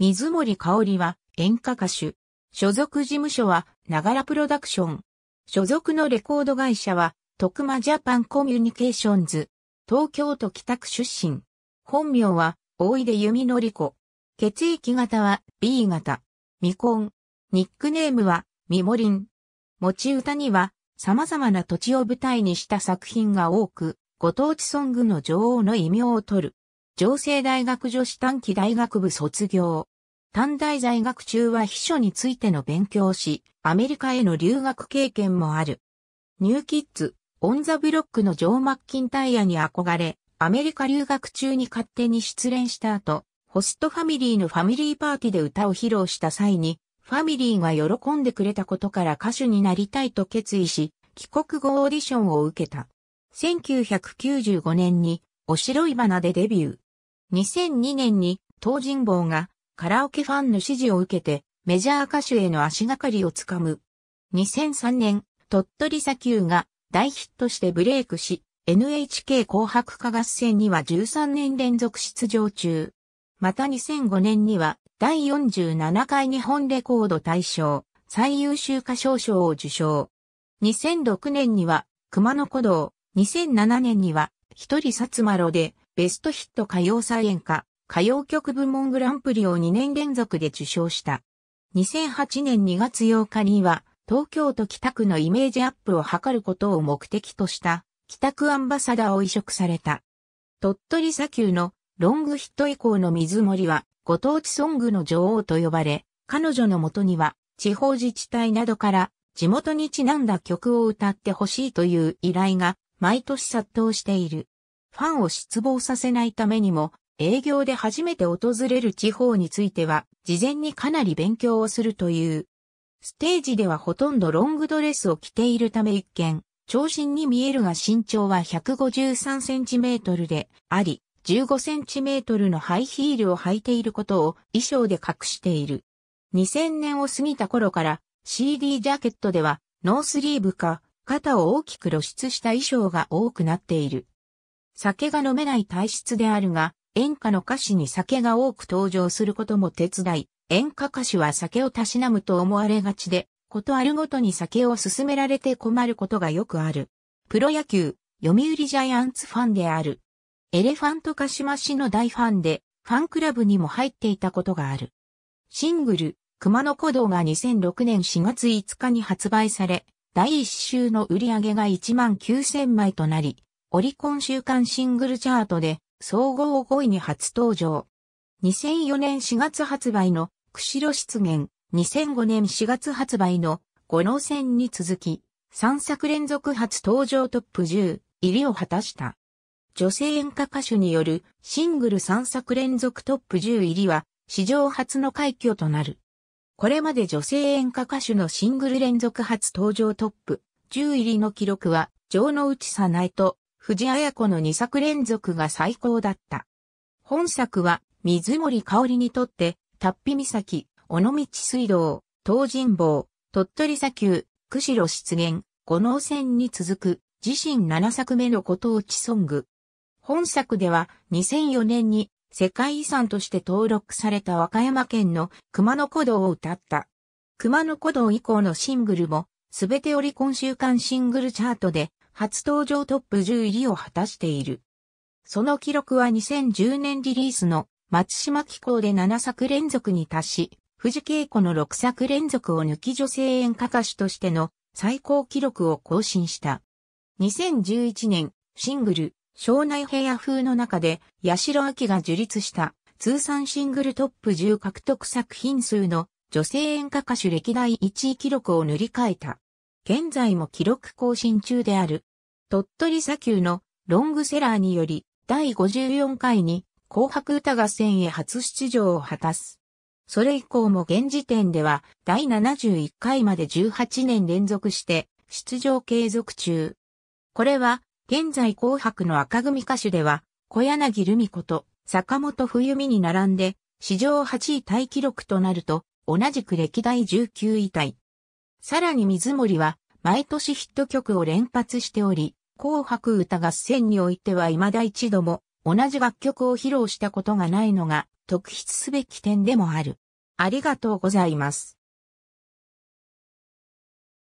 水森香織は演歌歌手。所属事務所は、ながらプロダクション。所属のレコード会社は、徳間ジャパンコミュニケーションズ。東京都北区出身。本名は、大出弓のり子。血液型は B 型。未婚。ニックネームは、ミモリン。持ち歌には、様々な土地を舞台にした作品が多く、ご当地ソングの女王の異名を取る。上西大学女子短期大学部卒業。短大在学中は秘書についての勉強し、アメリカへの留学経験もある。ニューキッズ、オンザブロックのジョー・マッキンタイヤに憧れ、アメリカ留学中に勝手に失恋した後、ホストファミリーのファミリーパーティーで歌を披露した際に、ファミリーが喜んでくれたことから歌手になりたいと決意し、帰国後オーディションを受けた。1995年に、おしろい花でデビュー。2002年に、東尋坊がカラオケファンの支持を受けて、メジャー歌手への足がかりをつかむ。2003年、鳥取砂丘が大ヒットしてブレイクし、NHK 紅白歌合戦には13年連続出場中。また2005年には第47回日本レコード大賞最優秀歌唱賞を受賞。2006年には熊野古道、2007年には一人薩摩路でベストヒット歌謡祭演歌、歌謡曲部門グランプリを2年連続で受賞した。2008年2月8日には、東京都北区のイメージアップを図ることを目的とした、北区アンバサダーを移植された。鳥取砂丘のロングヒット以降の水森は、ご当地ソングの女王と呼ばれ、彼女のもとには、地方自治体などから、地元にちなんだ曲を歌ってほしいという依頼が、毎年殺到している。ファンを失望させないためにも、営業で初めて訪れる地方については、事前にかなり勉強をするという。ステージではほとんどロングドレスを着ているため一見、長身に見えるが身長は153センチメートルであり、15センチメートルのハイヒールを履いていることを衣装で隠している。2000年を過ぎた頃から CD ジャケットではノースリーブか肩を大きく露出した衣装が多くなっている。酒が飲めない体質であるが、演歌の歌詞に酒が多く登場することも手伝い、演歌歌詞は酒をたしなむと思われがちで、ことあるごとに酒を勧められて困ることがよくある。プロ野球、読売ジャイアンツファンである。エレファントカシマ氏の大ファンで、ファンクラブにも入っていたことがある。シングル、熊野古道が2006年4月5日に発売され、第1週の売り上げが1万9000枚となり、オリコン週間シングルチャートで総合5位に初登場。2004年4月発売の釧路出現、2005年4月発売の五能線に続き、3作連続初登場トップ10入りを果たした。女性演歌歌手によるシングル3作連続トップ10入りは史上初の快挙となる。これまで女性演歌歌手のシングル連続初登場トップ10入りの記録は城之内さないと藤あや子の2作連続が最高だった。本作は、水森香織にとって、達比岬、尾道水道、東尋坊、鳥取砂丘、釧路湿原、五能線に続く、自身7作目のご当地ソング。本作では、2004年に、世界遺産として登録された和歌山県の熊野古道を歌った。熊野古道以降のシングルも、すべてオリコン週間シングルチャートで初登場トップ10入りを果たしている。その記録は2010年リリースの松島紀行で7作連続に達し、藤恵子の6作連続を抜き女性演歌歌手としての最高記録を更新した。2011年、シングル、庄内平野風の中で、八代明が樹立した通算シングルトップ10獲得作品数の女性演歌歌手歴代1位記録を塗り替えた。現在も記録更新中である。鳥取砂丘のロングセラーにより、第54回に紅白歌合戦へ初出場を果たす。それ以降も現時点では第71回まで18年連続して出場継続中。これは現在紅白の赤組歌手では小柳ルミ子と坂本冬美に並んで史上8位タイ記録となると同じく歴代19位タイ。さらに水森は、毎年ヒット曲を連発しており、紅白歌合戦においては未だ一度も同じ楽曲を披露したことがないのが特筆すべき点でもある。ありがとうございます。